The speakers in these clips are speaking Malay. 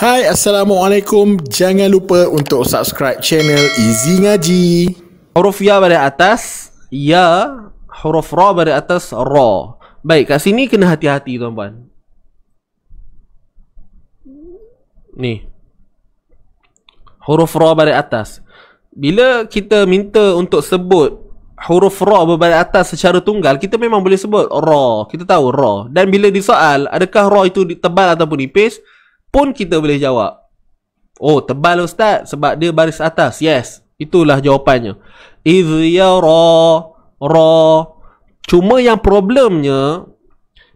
Hai Assalamualaikum Jangan lupa untuk subscribe channel Easy Ngaji Huruf Ya pada atas Ya Huruf Ra pada atas Ra Baik kat sini kena hati-hati tuan-tuan Ni Huruf Ra pada atas Bila kita minta untuk sebut Huruf Ra berbalik atas secara tunggal Kita memang boleh sebut Ra Kita tahu Ra Dan bila disoal Adakah Ra itu tebal ataupun nipis pun kita boleh jawab. Oh, tebal ustaz sebab dia baris atas. Yes, itulah jawapannya. Iz ya ra ra. Cuma yang problemnya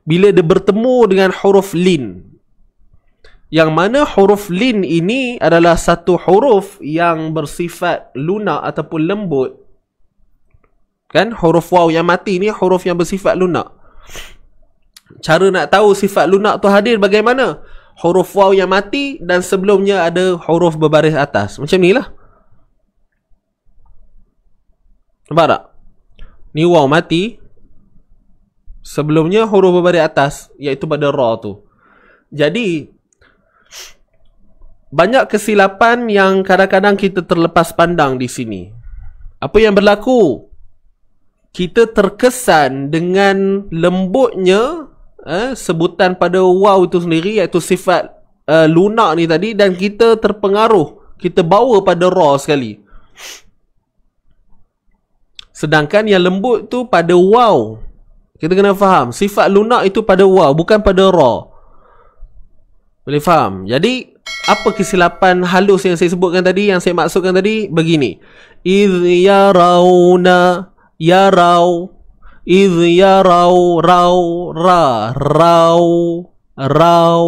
bila dia bertemu dengan huruf lin. Yang mana huruf lin ini adalah satu huruf yang bersifat lunak ataupun lembut. Kan? Huruf waw yang mati ni huruf yang bersifat lunak. Cara nak tahu sifat lunak tu hadir bagaimana? huruf waw yang mati dan sebelumnya ada huruf berbaris atas. Macam ni lah. Nampak tak? Ni waw mati. Sebelumnya huruf berbaris atas iaitu pada ra tu. Jadi, banyak kesilapan yang kadang-kadang kita terlepas pandang di sini. Apa yang berlaku? Kita terkesan dengan lembutnya eh, sebutan pada wow itu sendiri iaitu sifat uh, lunak ni tadi dan kita terpengaruh kita bawa pada raw sekali sedangkan yang lembut tu pada wow kita kena faham sifat lunak itu pada wow bukan pada raw boleh faham jadi apa kesilapan halus yang saya sebutkan tadi yang saya maksudkan tadi begini iz yarauna yarau Iz ya raw raw ra raw. rau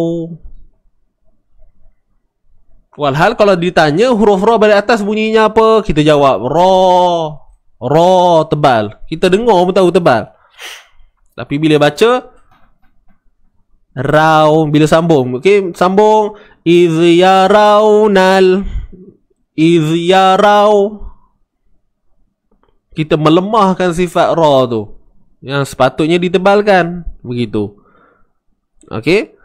Walhal kalau ditanya huruf ro dari atas bunyinya apa? Kita jawab ro ro tebal. Kita dengar pun tahu tebal. Tapi bila baca raw bila sambung okey sambung iz ya rau nal iz ya rau kita melemahkan sifat ra tu yang sepatutnya ditebalkan begitu. Okey.